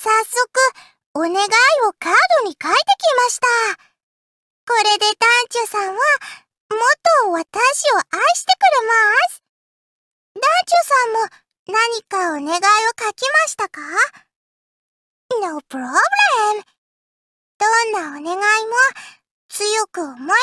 早速、お願いをカードに書いてきました。これで団長さんは、もっと私を愛してくれます。団長さんも何かお願いを書きましたか ?No problem! どんなお願いも強く思えば